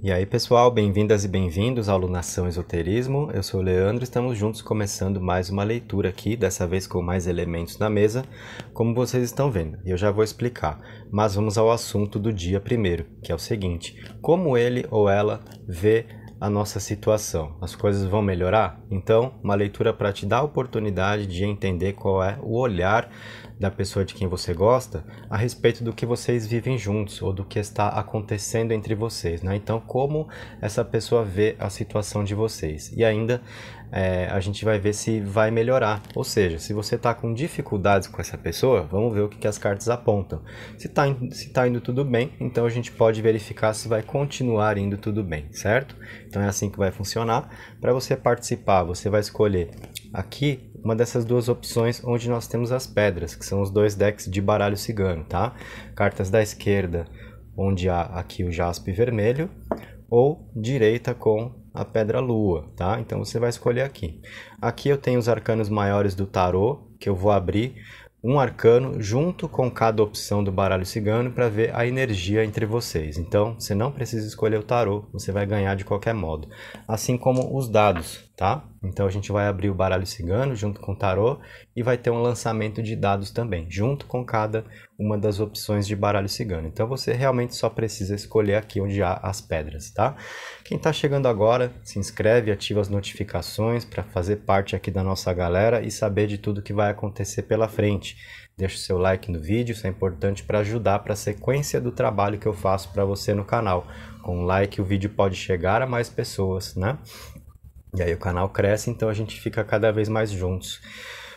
E aí, pessoal, bem-vindas e bem-vindos ao Lunação Esoterismo. Eu sou o Leandro, estamos juntos começando mais uma leitura aqui, dessa vez com mais elementos na mesa, como vocês estão vendo. E eu já vou explicar, mas vamos ao assunto do dia primeiro, que é o seguinte: como ele ou ela vê a nossa situação? As coisas vão melhorar? Então, uma leitura para te dar a oportunidade de entender qual é o olhar da pessoa de quem você gosta a respeito do que vocês vivem juntos ou do que está acontecendo entre vocês, né? Então, como essa pessoa vê a situação de vocês. E ainda é, a gente vai ver se vai melhorar. Ou seja, se você está com dificuldades com essa pessoa, vamos ver o que, que as cartas apontam. Se está se tá indo tudo bem, então a gente pode verificar se vai continuar indo tudo bem, certo? Então é assim que vai funcionar. Para você participar, você vai escolher Aqui, uma dessas duas opções onde nós temos as pedras, que são os dois decks de baralho cigano, tá? Cartas da esquerda, onde há aqui o jaspe vermelho, ou direita com a pedra lua, tá? Então você vai escolher aqui. Aqui eu tenho os arcanos maiores do tarô, que eu vou abrir um arcano junto com cada opção do baralho cigano para ver a energia entre vocês. Então, você não precisa escolher o tarô, você vai ganhar de qualquer modo, assim como os dados tá? Então a gente vai abrir o baralho cigano junto com o tarô e vai ter um lançamento de dados também, junto com cada uma das opções de baralho cigano. Então você realmente só precisa escolher aqui onde há as pedras, tá? Quem está chegando agora, se inscreve, ativa as notificações para fazer parte aqui da nossa galera e saber de tudo que vai acontecer pela frente. Deixa o seu like no vídeo, isso é importante para ajudar para a sequência do trabalho que eu faço para você no canal. Com um like o vídeo pode chegar a mais pessoas, né? E aí o canal cresce, então a gente fica cada vez mais juntos.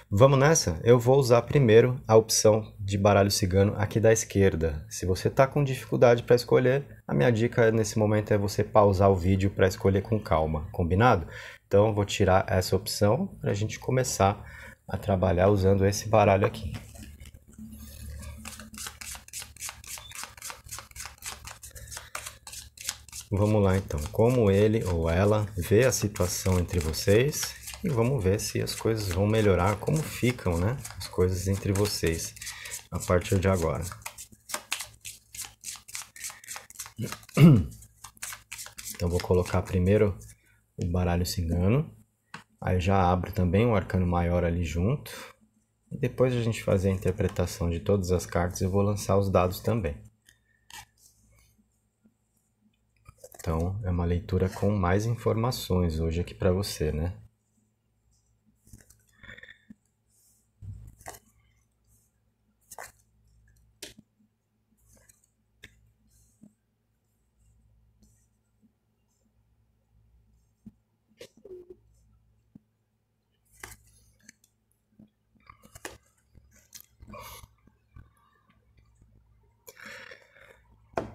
Vamos nessa? Eu vou usar primeiro a opção de baralho cigano aqui da esquerda. Se você está com dificuldade para escolher, a minha dica nesse momento é você pausar o vídeo para escolher com calma, combinado? Então vou tirar essa opção para a gente começar a trabalhar usando esse baralho aqui. Vamos lá então, como ele ou ela vê a situação entre vocês e vamos ver se as coisas vão melhorar, como ficam, né? As coisas entre vocês a partir de agora. Então vou colocar primeiro o baralho cigano, aí já abro também o arcano maior ali junto. E depois de a gente fazer a interpretação de todas as cartas, eu vou lançar os dados também. Então, é uma leitura com mais informações hoje aqui para você, né?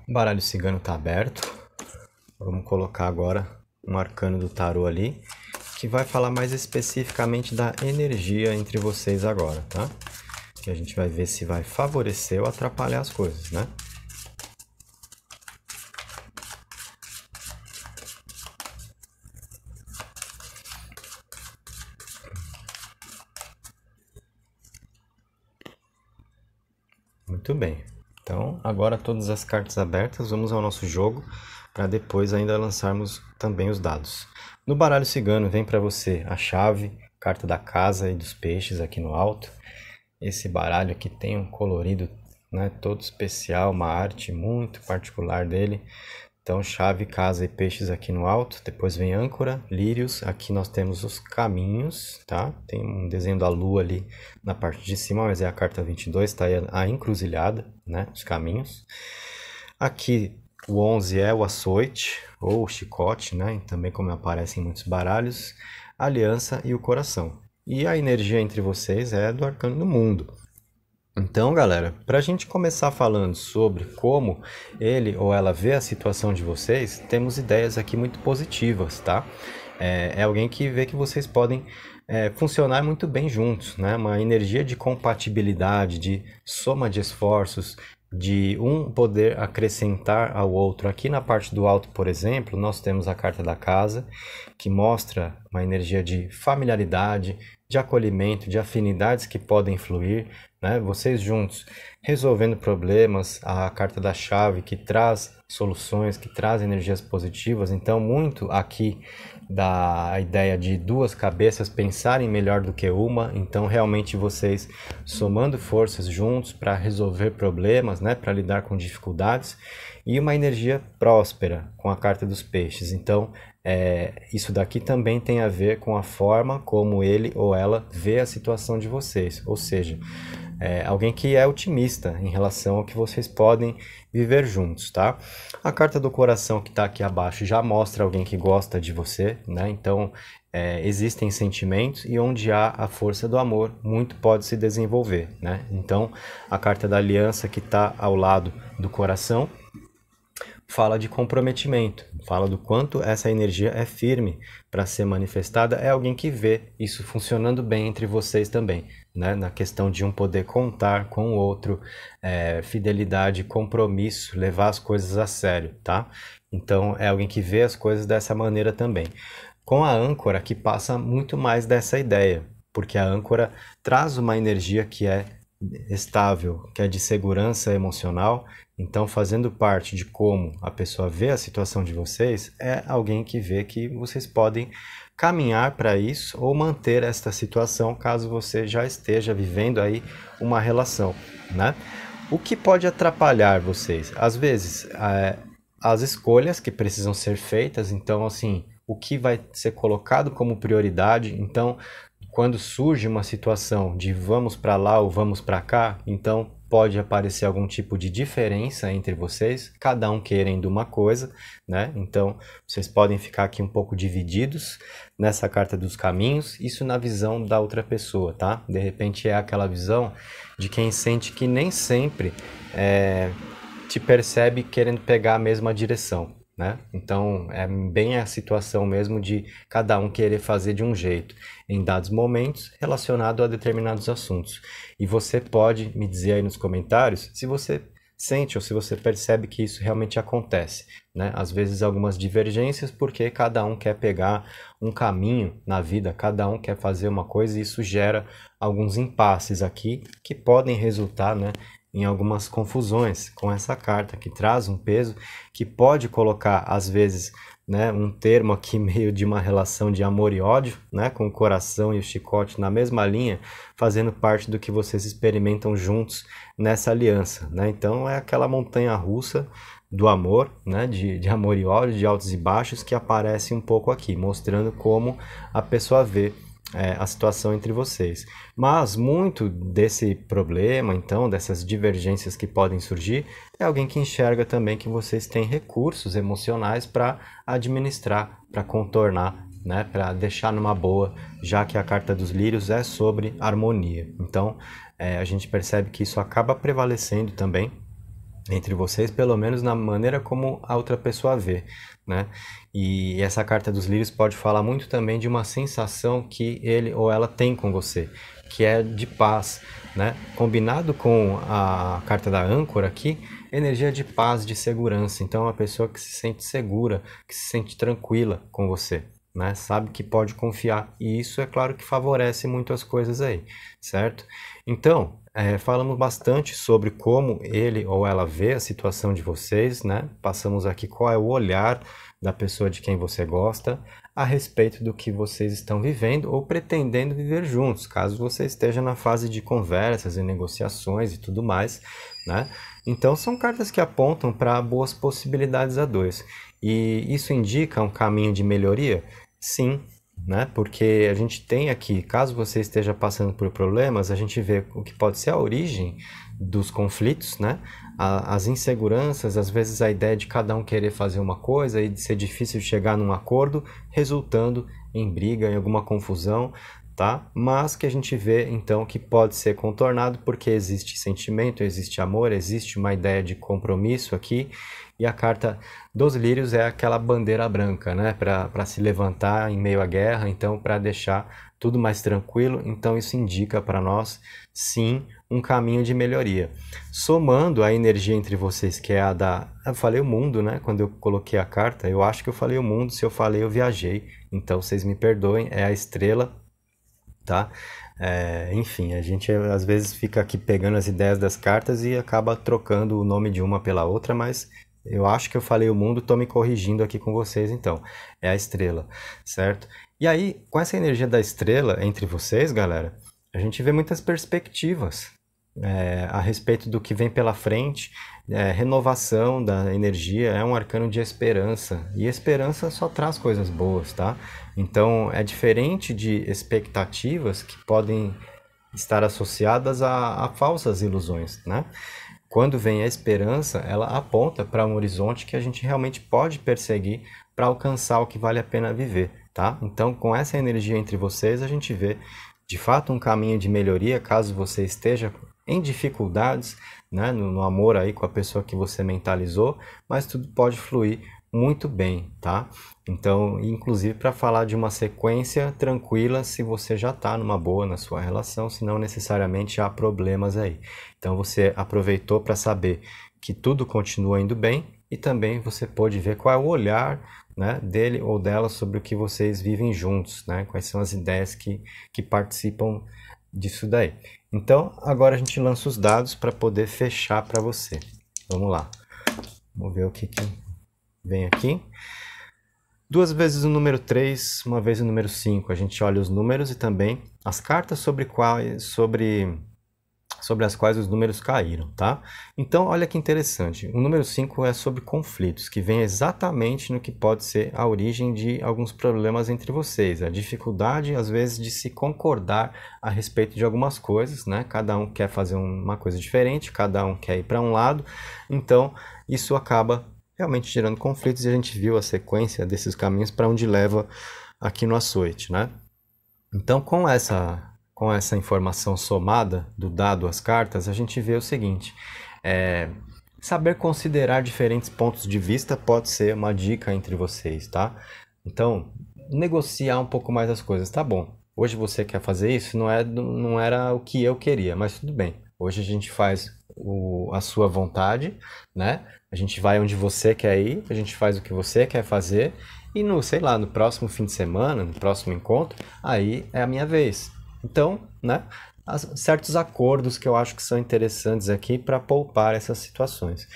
baralho cigano está aberto. Vamos colocar agora um arcano do tarô ali, que vai falar mais especificamente da energia entre vocês agora, tá? Que a gente vai ver se vai favorecer ou atrapalhar as coisas, né? agora todas as cartas abertas, vamos ao nosso jogo para depois ainda lançarmos também os dados. No baralho cigano vem para você a chave, carta da casa e dos peixes aqui no alto. Esse baralho aqui tem um colorido né, todo especial, uma arte muito particular dele. Então, chave, casa e peixes aqui no alto. Depois vem âncora, lírios. Aqui nós temos os caminhos, tá? Tem um desenho da lua ali na parte de cima, mas é a carta 22, tá? aí a encruzilhada, né? Os caminhos. Aqui o 11 é o açoite ou o chicote, né? Também como aparece em muitos baralhos. Aliança e o coração. E a energia entre vocês é do arcano do mundo. Então, galera, para a gente começar falando sobre como ele ou ela vê a situação de vocês, temos ideias aqui muito positivas, tá? É, é alguém que vê que vocês podem é, funcionar muito bem juntos, né? Uma energia de compatibilidade, de soma de esforços, de um poder acrescentar ao outro. Aqui na parte do alto, por exemplo, nós temos a carta da casa, que mostra uma energia de familiaridade, de acolhimento, de afinidades que podem fluir, né? vocês juntos resolvendo problemas, a carta da chave que traz soluções, que traz energias positivas. Então, muito aqui da ideia de duas cabeças pensarem melhor do que uma, então realmente vocês somando forças juntos para resolver problemas, né, para lidar com dificuldades e uma energia próspera com a carta dos peixes. Então, é, isso daqui também tem a ver com a forma como ele ou ela vê a situação de vocês, ou seja, é, alguém que é otimista em relação ao que vocês podem viver juntos, tá? A carta do coração que está aqui abaixo já mostra alguém que gosta de você, né? Então, é, existem sentimentos e onde há a força do amor, muito pode se desenvolver, né? Então, a carta da aliança que está ao lado do coração fala de comprometimento, fala do quanto essa energia é firme para ser manifestada. É alguém que vê isso funcionando bem entre vocês também, né? na questão de um poder contar com o outro, é, fidelidade, compromisso, levar as coisas a sério, tá? Então é alguém que vê as coisas dessa maneira também. Com a âncora que passa muito mais dessa ideia, porque a âncora traz uma energia que é estável, que é de segurança emocional então, fazendo parte de como a pessoa vê a situação de vocês, é alguém que vê que vocês podem caminhar para isso ou manter esta situação caso você já esteja vivendo aí uma relação, né? O que pode atrapalhar vocês? Às vezes, é, as escolhas que precisam ser feitas, então, assim, o que vai ser colocado como prioridade, então, quando surge uma situação de vamos para lá ou vamos para cá, então pode aparecer algum tipo de diferença entre vocês, cada um querendo uma coisa, né? Então, vocês podem ficar aqui um pouco divididos nessa carta dos caminhos, isso na visão da outra pessoa, tá? De repente é aquela visão de quem sente que nem sempre é, te percebe querendo pegar a mesma direção. Né? Então, é bem a situação mesmo de cada um querer fazer de um jeito, em dados momentos, relacionado a determinados assuntos. E você pode me dizer aí nos comentários se você sente ou se você percebe que isso realmente acontece. Né? Às vezes, algumas divergências, porque cada um quer pegar um caminho na vida, cada um quer fazer uma coisa, e isso gera alguns impasses aqui que podem resultar né, em algumas confusões com essa carta, que traz um peso que pode colocar, às vezes, né, um termo aqui meio de uma relação de amor e ódio, né, com o coração e o chicote na mesma linha, fazendo parte do que vocês experimentam juntos nessa aliança. Né? Então é aquela montanha russa do amor, né, de, de amor e ódio, de altos e baixos, que aparece um pouco aqui, mostrando como a pessoa vê é, a situação entre vocês. Mas muito desse problema, então, dessas divergências que podem surgir, é alguém que enxerga também que vocês têm recursos emocionais para administrar, para contornar, né, para deixar numa boa, já que a carta dos lírios é sobre harmonia. Então, é, a gente percebe que isso acaba prevalecendo também entre vocês, pelo menos na maneira como a outra pessoa vê né? E essa carta dos livros pode falar muito também de uma sensação que ele ou ela tem com você, que é de paz, né? Combinado com a carta da âncora aqui, energia de paz, de segurança. Então, é uma pessoa que se sente segura, que se sente tranquila com você, né? Sabe que pode confiar e isso é claro que favorece muito as coisas aí, certo? Então, é, falamos bastante sobre como ele ou ela vê a situação de vocês, né? Passamos aqui qual é o olhar da pessoa de quem você gosta a respeito do que vocês estão vivendo ou pretendendo viver juntos, caso você esteja na fase de conversas e negociações e tudo mais, né? Então são cartas que apontam para boas possibilidades a dois. E isso indica um caminho de melhoria? Sim, né? Porque a gente tem aqui, caso você esteja passando por problemas, a gente vê o que pode ser a origem dos conflitos, né? A, as inseguranças, às vezes a ideia de cada um querer fazer uma coisa e de ser difícil chegar num acordo, resultando em briga, em alguma confusão, tá? Mas que a gente vê então que pode ser contornado porque existe sentimento, existe amor, existe uma ideia de compromisso aqui. E a carta dos lírios é aquela bandeira branca, né? Para se levantar em meio à guerra, então para deixar tudo mais tranquilo. Então isso indica para nós, sim, um caminho de melhoria. Somando a energia entre vocês, que é a da. Eu falei o mundo, né? Quando eu coloquei a carta, eu acho que eu falei o mundo. Se eu falei, eu viajei. Então vocês me perdoem, é a estrela tá? É, enfim, a gente às vezes fica aqui pegando as ideias das cartas e acaba trocando o nome de uma pela outra, mas eu acho que eu falei o mundo, tô me corrigindo aqui com vocês então. É a estrela, certo? E aí, com essa energia da estrela entre vocês, galera, a gente vê muitas perspectivas, é, a respeito do que vem pela frente, é, renovação da energia é um arcano de esperança e esperança só traz coisas boas, tá? Então é diferente de expectativas que podem estar associadas a, a falsas ilusões, né? Quando vem a esperança, ela aponta para um horizonte que a gente realmente pode perseguir para alcançar o que vale a pena viver, tá? Então, com essa energia entre vocês, a gente vê de fato um caminho de melhoria caso você esteja em dificuldades, né, no, no, amor aí com a pessoa que você mentalizou, mas tudo pode fluir muito bem, tá? Então, inclusive para falar de uma sequência tranquila, se você já está numa boa na sua relação, se não necessariamente há problemas aí. Então, você aproveitou para saber que tudo continua indo bem e também você pode ver qual é o olhar né, dele ou dela sobre o que vocês vivem juntos, né? Quais são as ideias que, que participam disso daí. Então, agora a gente lança os dados para poder fechar para você. Vamos lá. Vamos ver o que, que vem aqui. Duas vezes o número 3, uma vez o número 5. A gente olha os números e também as cartas sobre quais, sobre sobre as quais os números caíram, tá? Então, olha que interessante. O número 5 é sobre conflitos, que vem exatamente no que pode ser a origem de alguns problemas entre vocês, a dificuldade às vezes de se concordar a respeito de algumas coisas, né? Cada um quer fazer uma coisa diferente, cada um quer ir para um lado. Então, isso acaba realmente gerando conflitos e a gente viu a sequência desses caminhos para onde leva aqui no açoite, né? Então, com essa com essa informação somada do dado às cartas, a gente vê o seguinte: é, saber considerar diferentes pontos de vista pode ser uma dica entre vocês, tá? Então, negociar um pouco mais as coisas, tá bom? Hoje você quer fazer isso, não, é, não era o que eu queria, mas tudo bem. Hoje a gente faz o, a sua vontade, né? A gente vai onde você quer ir, a gente faz o que você quer fazer e no, sei lá, no próximo fim de semana, no próximo encontro, aí é a minha vez. Então, né, certos acordos que eu acho que são interessantes aqui para poupar essas situações.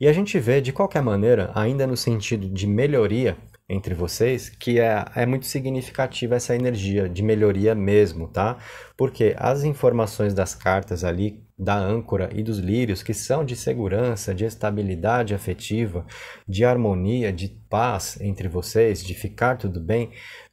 E a gente vê, de qualquer maneira, ainda no sentido de melhoria entre vocês, que é, é muito significativa essa energia de melhoria mesmo, tá? Porque as informações das cartas ali, da âncora e dos lírios, que são de segurança, de estabilidade afetiva, de harmonia, de paz entre vocês, de ficar tudo bem,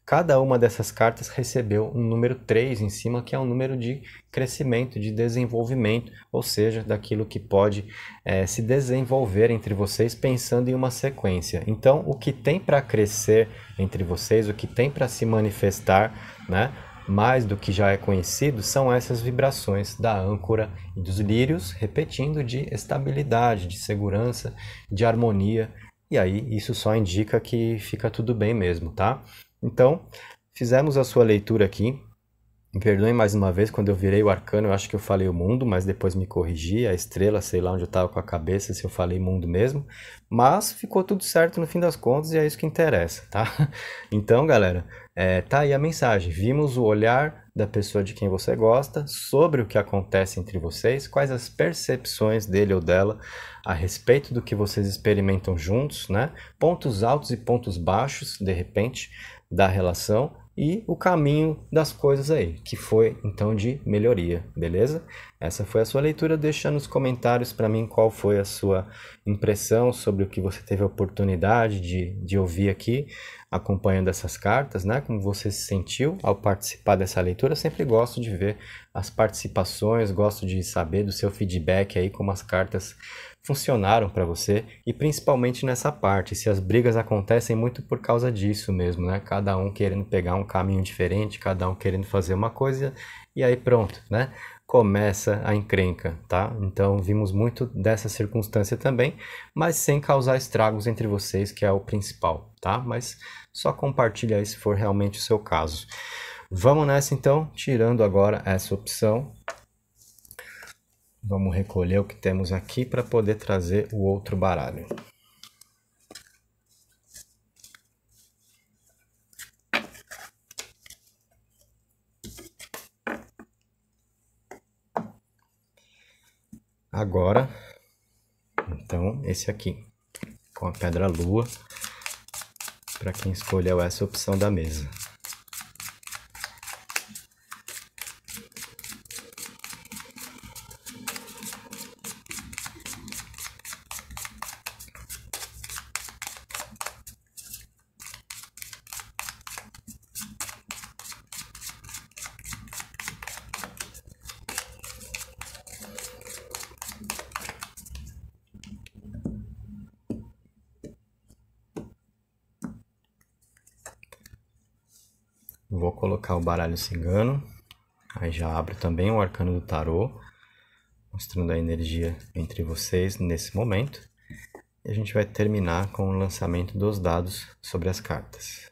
Cada uma dessas cartas recebeu um número 3 em cima, que é um número de crescimento, de desenvolvimento, ou seja, daquilo que pode é, se desenvolver entre vocês pensando em uma sequência. Então, o que tem para crescer entre vocês, o que tem para se manifestar, né, mais do que já é conhecido, são essas vibrações da âncora e dos lírios, repetindo de estabilidade, de segurança, de harmonia. E aí, isso só indica que fica tudo bem mesmo, tá? Então, fizemos a sua leitura aqui. Me perdoem mais uma vez, quando eu virei o arcano, eu acho que eu falei o mundo, mas depois me corrigi, a estrela, sei lá onde eu estava com a cabeça, se eu falei mundo mesmo. Mas ficou tudo certo no fim das contas e é isso que interessa, tá? Então, galera, é, tá aí a mensagem. Vimos o olhar da pessoa de quem você gosta sobre o que acontece entre vocês, quais as percepções dele ou dela a respeito do que vocês experimentam juntos, né? Pontos altos e pontos baixos, de repente da relação e o caminho das coisas aí, que foi então de melhoria, beleza? Essa foi a sua leitura, deixa nos comentários para mim qual foi a sua impressão sobre o que você teve a oportunidade de, de ouvir aqui, acompanhando essas cartas, né? Como você se sentiu ao participar dessa leitura, Eu sempre gosto de ver as participações, gosto de saber do seu feedback aí, como as cartas funcionaram para você e principalmente nessa parte, se as brigas acontecem muito por causa disso mesmo, né? Cada um querendo pegar um caminho diferente, cada um querendo fazer uma coisa e aí pronto, né? Começa a encrenca, tá? Então vimos muito dessa circunstância também, mas sem causar estragos entre vocês, que é o principal, tá? Mas só compartilha aí se for realmente o seu caso. Vamos nessa então, tirando agora essa opção, Vamos recolher o que temos aqui para poder trazer o outro baralho. Agora, então, esse aqui, com a pedra lua, para quem escolheu essa opção da mesa. baralho cigano. Aí já abre também o arcano do tarô, mostrando a energia entre vocês nesse momento. E a gente vai terminar com o lançamento dos dados sobre as cartas.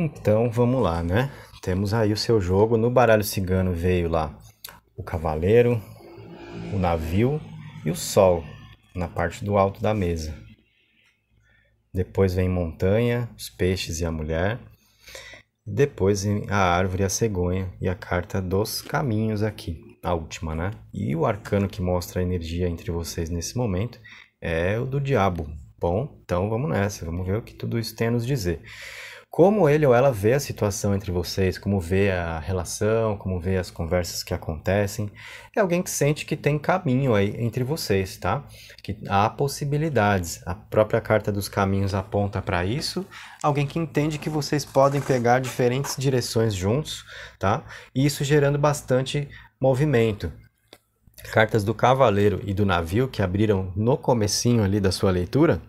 Então vamos lá, né? Temos aí o seu jogo. No baralho cigano veio lá o cavaleiro, o navio e o sol na parte do alto da mesa. Depois vem montanha, os peixes e a mulher. Depois a árvore, a cegonha e a carta dos caminhos aqui, a última, né? E o arcano que mostra a energia entre vocês nesse momento é o do diabo. Bom, então vamos nessa, vamos ver o que tudo isso tem a nos dizer como ele ou ela vê a situação entre vocês, como vê a relação, como vê as conversas que acontecem. É alguém que sente que tem caminho aí entre vocês, tá? Que há possibilidades. A própria carta dos caminhos aponta para isso. Alguém que entende que vocês podem pegar diferentes direções juntos, tá? E isso gerando bastante movimento. Cartas do cavaleiro e do navio que abriram no comecinho ali da sua leitura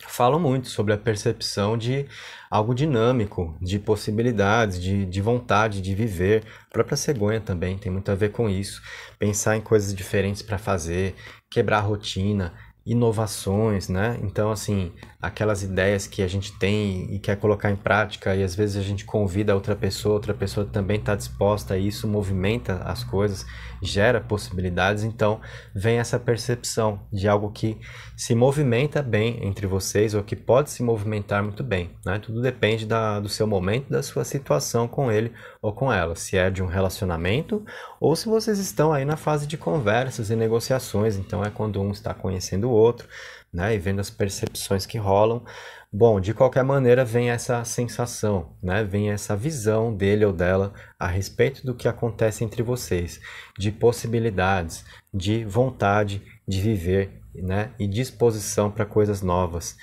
falam muito sobre a percepção de algo dinâmico, de possibilidades, de, de vontade de viver. A própria cegonha também tem muito a ver com isso. Pensar em coisas diferentes para fazer, quebrar a rotina, inovações, né? Então, assim, aquelas ideias que a gente tem e quer colocar em prática, e às vezes a gente convida outra pessoa, outra pessoa também está disposta, e isso movimenta as coisas, gera possibilidades. Então, vem essa percepção de algo que se movimenta bem entre vocês, ou que pode se movimentar muito bem, né? Tudo depende da, do seu momento, da sua situação com ele ou com ela, se é de um relacionamento ou se vocês estão aí na fase de conversas e negociações. Então, é quando um está conhecendo o outro, né? E vendo as percepções que rolam. Bom, de qualquer maneira, vem essa sensação, né? Vem essa visão dele ou dela a respeito do que acontece entre vocês, de possibilidades, de vontade de viver, né? E disposição para coisas novas.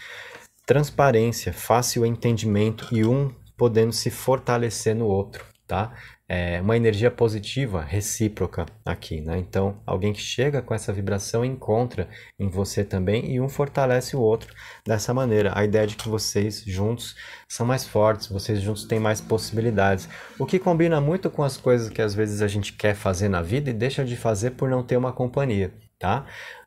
Transparência, fácil entendimento e um podendo se fortalecer no outro, tá? é, uma energia positiva recíproca aqui, né? Então, alguém que chega com essa vibração encontra em você também e um fortalece o outro dessa maneira. A ideia de que vocês juntos são mais fortes, vocês juntos têm mais possibilidades. O que combina muito com as coisas que às vezes a gente quer fazer na vida e deixa de fazer por não ter uma companhia, tá?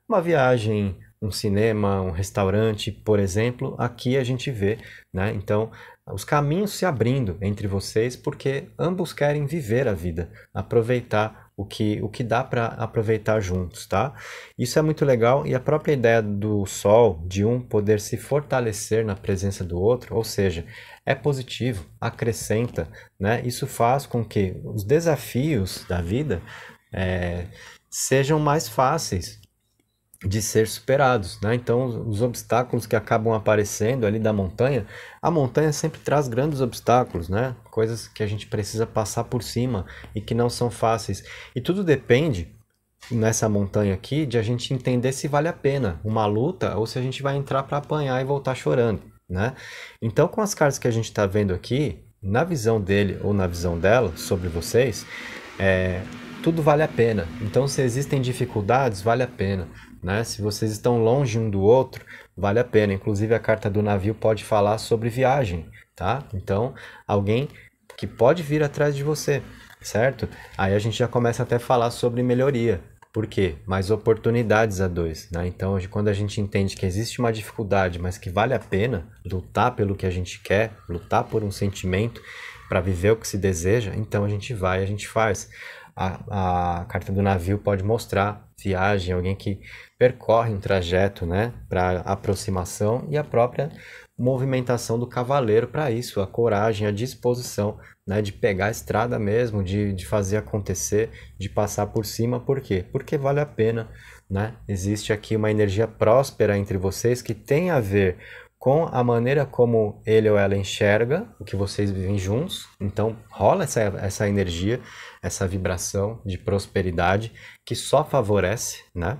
Uma viagem um cinema, um restaurante, por exemplo, aqui a gente vê, né? Então, os caminhos se abrindo entre vocês porque ambos querem viver a vida, aproveitar o que, o que dá para aproveitar juntos, tá? Isso é muito legal e a própria ideia do sol, de um poder se fortalecer na presença do outro, ou seja, é positivo, acrescenta, né? Isso faz com que os desafios da vida é, sejam mais fáceis, de ser superados, né? Então, os obstáculos que acabam aparecendo ali da montanha, a montanha sempre traz grandes obstáculos, né? Coisas que a gente precisa passar por cima e que não são fáceis. E tudo depende nessa montanha aqui de a gente entender se vale a pena uma luta ou se a gente vai entrar para apanhar e voltar chorando, né? Então, com as cartas que a gente está vendo aqui, na visão dele ou na visão dela sobre vocês, é, tudo vale a pena. Então, se existem dificuldades, vale a pena. Né? Se vocês estão longe um do outro, vale a pena. Inclusive a carta do navio pode falar sobre viagem, tá? Então, alguém que pode vir atrás de você, certo? Aí a gente já começa até a falar sobre melhoria. Por quê? Mais oportunidades a dois, né? Então, quando a gente entende que existe uma dificuldade, mas que vale a pena lutar pelo que a gente quer, lutar por um sentimento para viver o que se deseja, então a gente vai, a gente faz. A, a carta do navio pode mostrar viagem, alguém que percorre um trajeto né, para aproximação e a própria movimentação do cavaleiro para isso, a coragem, a disposição né, de pegar a estrada mesmo, de, de fazer acontecer, de passar por cima. Por quê? Porque vale a pena. Né? Existe aqui uma energia próspera entre vocês que tem a ver com a maneira como ele ou ela enxerga o que vocês vivem juntos. Então rola essa, essa energia, essa vibração de prosperidade que só favorece, né?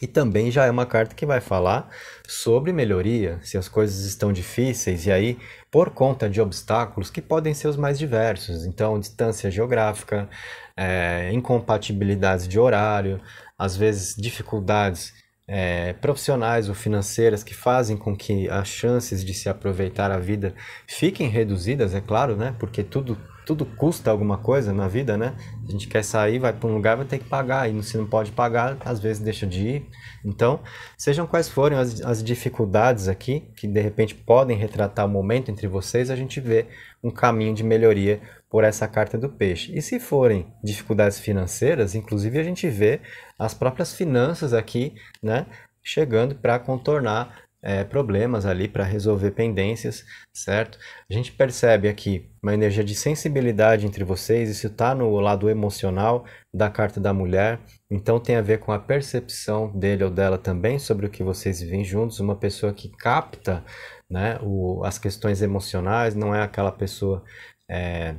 E também já é uma carta que vai falar sobre melhoria, se as coisas estão difíceis e aí por conta de obstáculos que podem ser os mais diversos. Então, distância geográfica, é, incompatibilidades de horário, às vezes dificuldades é, profissionais ou financeiras que fazem com que as chances de se aproveitar a vida fiquem reduzidas, é claro, né? Porque tudo tudo custa alguma coisa na vida, né? A gente quer sair, vai para um lugar, vai ter que pagar. E se não pode pagar, às vezes deixa de ir. Então, sejam quais forem as, as dificuldades aqui, que de repente podem retratar o momento entre vocês, a gente vê um caminho de melhoria por essa carta do peixe. E se forem dificuldades financeiras, inclusive a gente vê as próprias finanças aqui, né? Chegando para contornar é, problemas ali, para resolver pendências, certo? A gente percebe aqui uma energia de sensibilidade entre vocês, isso está no lado emocional da carta da mulher, então tem a ver com a percepção dele ou dela também sobre o que vocês vivem juntos, uma pessoa que capta né, o, as questões emocionais, não é aquela pessoa. É,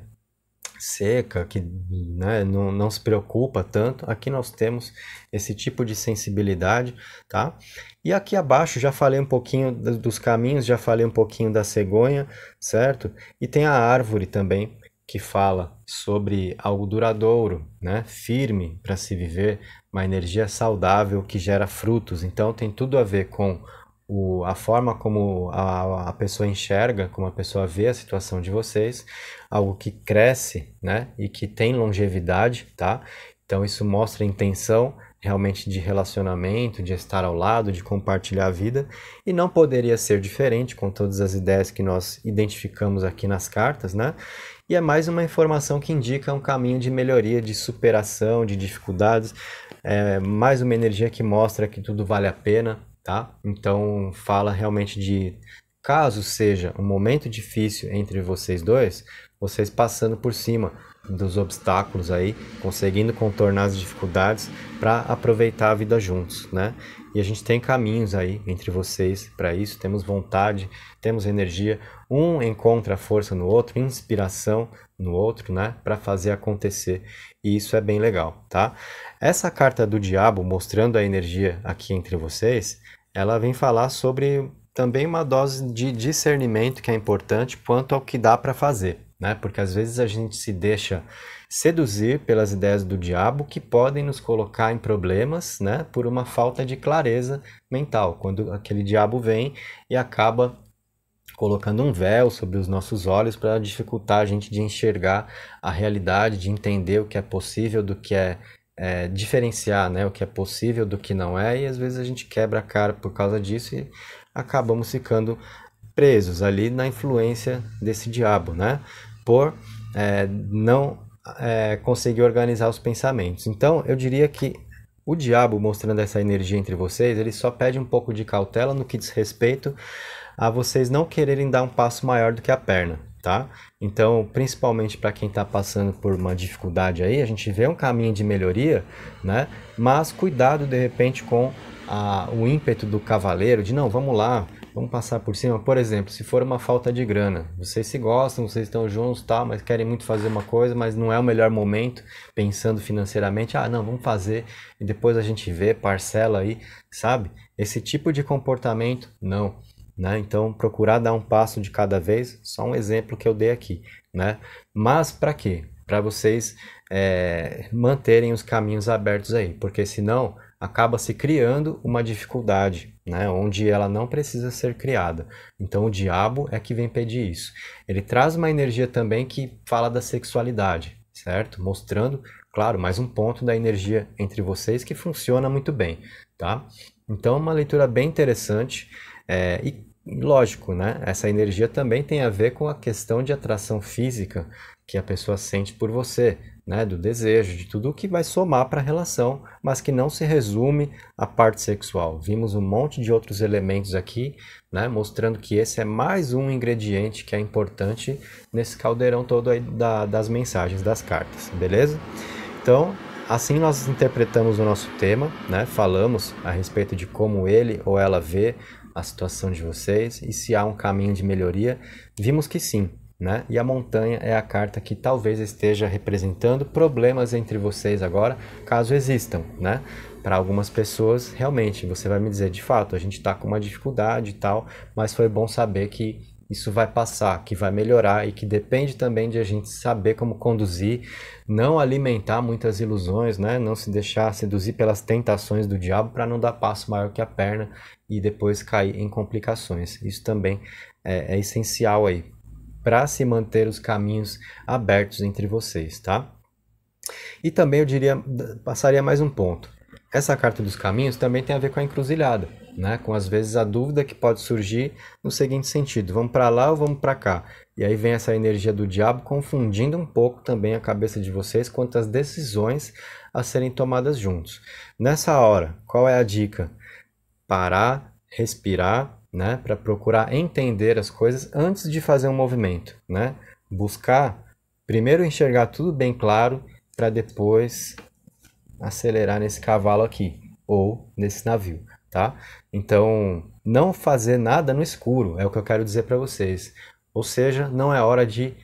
seca, que né, não, não se preocupa tanto. Aqui nós temos esse tipo de sensibilidade, tá? E aqui abaixo já falei um pouquinho dos caminhos, já falei um pouquinho da cegonha, certo? E tem a árvore também que fala sobre algo duradouro, né? firme para se viver, uma energia saudável que gera frutos. Então tem tudo a ver com o, a forma como a, a pessoa enxerga, como a pessoa vê a situação de vocês, algo que cresce, né? E que tem longevidade, tá? Então isso mostra a intenção realmente de relacionamento, de estar ao lado, de compartilhar a vida, e não poderia ser diferente com todas as ideias que nós identificamos aqui nas cartas, né? E é mais uma informação que indica um caminho de melhoria, de superação, de dificuldades, é mais uma energia que mostra que tudo vale a pena, tá? Então fala realmente de caso seja um momento difícil entre vocês dois, vocês passando por cima dos obstáculos aí, conseguindo contornar as dificuldades para aproveitar a vida juntos, né? E a gente tem caminhos aí entre vocês para isso, temos vontade, temos energia. Um encontra força no outro, inspiração no outro, né, para fazer acontecer. E isso é bem legal, tá? Essa carta do diabo mostrando a energia aqui entre vocês, ela vem falar sobre também uma dose de discernimento que é importante quanto ao que dá para fazer, né? Porque às vezes a gente se deixa seduzir pelas ideias do diabo que podem nos colocar em problemas, né, por uma falta de clareza mental, quando aquele diabo vem e acaba colocando um véu sobre os nossos olhos para dificultar a gente de enxergar a realidade, de entender o que é possível do que é, é, diferenciar, né, o que é possível do que não é, e às vezes a gente quebra a cara por causa disso e acabamos ficando presos ali na influência desse diabo, né? Por é, não é, conseguir organizar os pensamentos. Então, eu diria que o diabo mostrando essa energia entre vocês, ele só pede um pouco de cautela no que diz respeito a vocês não quererem dar um passo maior do que a perna, tá? Então, principalmente para quem está passando por uma dificuldade aí, a gente vê um caminho de melhoria, né? Mas cuidado de repente com a, o ímpeto do cavaleiro de não, vamos lá, Vamos passar por cima? Por exemplo, se for uma falta de grana, vocês se gostam, vocês estão juntos, tá, mas querem muito fazer uma coisa, mas não é o melhor momento, pensando financeiramente, ah, não, vamos fazer e depois a gente vê, parcela aí, sabe? Esse tipo de comportamento, não. Né? Então, procurar dar um passo de cada vez, só um exemplo que eu dei aqui. Né? Mas para quê? Para vocês é, manterem os caminhos abertos aí, porque senão acaba se criando uma dificuldade, né, onde ela não precisa ser criada. Então o diabo é que vem pedir isso. Ele traz uma energia também que fala da sexualidade, certo? Mostrando, claro, mais um ponto da energia entre vocês que funciona muito bem, tá? Então uma leitura bem interessante é, e lógico, né? Essa energia também tem a ver com a questão de atração física que a pessoa sente por você, né, do desejo, de tudo o que vai somar para a relação, mas que não se resume à parte sexual. Vimos um monte de outros elementos aqui, né, mostrando que esse é mais um ingrediente que é importante nesse caldeirão todo aí da, das mensagens, das cartas, beleza? Então, assim nós interpretamos o nosso tema, né, falamos a respeito de como ele ou ela vê a situação de vocês e se há um caminho de melhoria. Vimos que sim, né? E a montanha é a carta que talvez esteja representando problemas entre vocês agora, caso existam, né? Para algumas pessoas, realmente, você vai me dizer, de fato, a gente está com uma dificuldade e tal, mas foi bom saber que isso vai passar, que vai melhorar e que depende também de a gente saber como conduzir, não alimentar muitas ilusões, né? Não se deixar seduzir pelas tentações do diabo para não dar passo maior que a perna e depois cair em complicações. Isso também é, é essencial aí para se manter os caminhos abertos entre vocês, tá? E também eu diria, passaria mais um ponto. Essa carta dos caminhos também tem a ver com a encruzilhada, né? Com às vezes a dúvida que pode surgir no seguinte sentido: vamos para lá ou vamos para cá? E aí vem essa energia do diabo confundindo um pouco também a cabeça de vocês quanto às decisões a serem tomadas juntos. Nessa hora, qual é a dica? Parar, respirar né? Para procurar entender as coisas antes de fazer um movimento, né? Buscar primeiro enxergar tudo bem claro para depois acelerar nesse cavalo aqui ou nesse navio, tá? Então, não fazer nada no escuro é o que eu quero dizer para vocês. Ou seja, não é hora de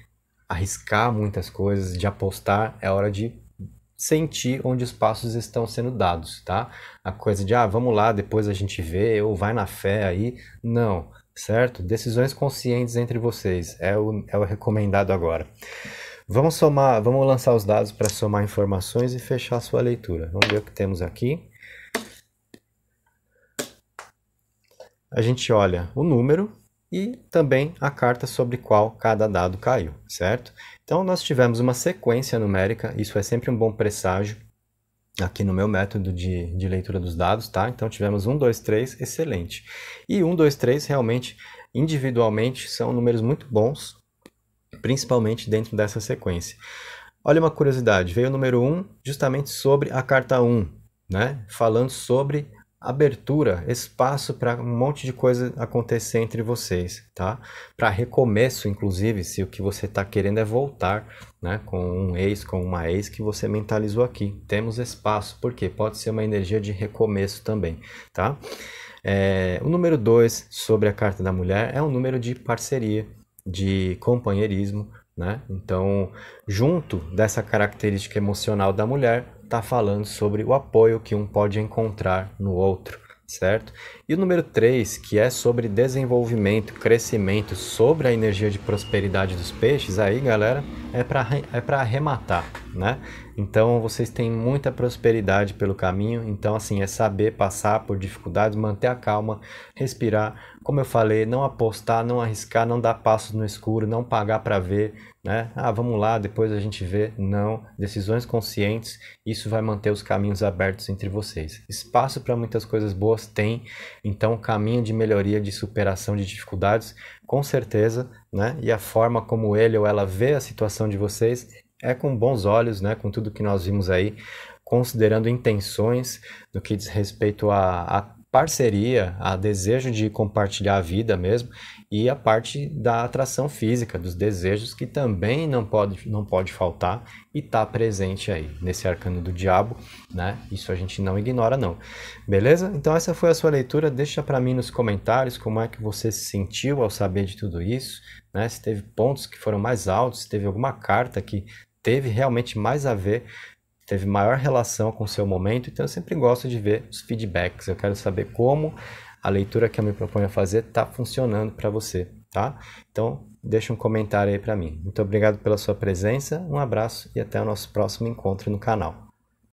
arriscar muitas coisas, de apostar, é hora de sentir onde os passos estão sendo dados, tá? A coisa de, ah, vamos lá, depois a gente vê, ou vai na fé aí. Não, certo? Decisões conscientes entre vocês é o, é o recomendado agora. Vamos somar, vamos lançar os dados para somar informações e fechar a sua leitura. Vamos ver o que temos aqui. A gente olha o número, e também a carta sobre qual cada dado caiu, certo? Então nós tivemos uma sequência numérica, isso é sempre um bom presságio aqui no meu método de, de leitura dos dados, tá? Então tivemos 1, 2, 3, excelente. E 1, 2, 3 realmente individualmente são números muito bons, principalmente dentro dessa sequência. Olha uma curiosidade, veio o número 1 justamente sobre a carta 1, né? Falando sobre abertura, espaço para um monte de coisa acontecer entre vocês, tá? Para recomeço, inclusive, se o que você está querendo é voltar, né, com um ex, com uma ex que você mentalizou aqui. Temos espaço, porque pode ser uma energia de recomeço também, tá? É, o número 2 sobre a carta da mulher é um número de parceria, de companheirismo, né? Então, junto dessa característica emocional da mulher, está falando sobre o apoio que um pode encontrar no outro, certo? E o número 3, que é sobre desenvolvimento, crescimento, sobre a energia de prosperidade dos peixes, aí, galera, é para é para arrematar, né? Então, vocês têm muita prosperidade pelo caminho, então assim, é saber passar por dificuldades, manter a calma, respirar como eu falei, não apostar, não arriscar, não dar passos no escuro, não pagar para ver, né? Ah, vamos lá, depois a gente vê. Não, decisões conscientes, isso vai manter os caminhos abertos entre vocês. Espaço para muitas coisas boas tem, então caminho de melhoria, de superação de dificuldades, com certeza, né? E a forma como ele ou ela vê a situação de vocês é com bons olhos, né? Com tudo que nós vimos aí, considerando intenções no que diz respeito a, a parceria, a desejo de compartilhar a vida mesmo e a parte da atração física, dos desejos que também não pode, não pode faltar e está presente aí nesse arcano do diabo, né? Isso a gente não ignora não. Beleza? Então essa foi a sua leitura, deixa para mim nos comentários como é que você se sentiu ao saber de tudo isso, né? Se teve pontos que foram mais altos, se teve alguma carta que teve realmente mais a ver teve maior relação com o seu momento, então eu sempre gosto de ver os feedbacks. Eu quero saber como a leitura que eu me proponho a fazer está funcionando para você, tá? Então, deixa um comentário aí para mim. Muito obrigado pela sua presença, um abraço e até o nosso próximo encontro no canal.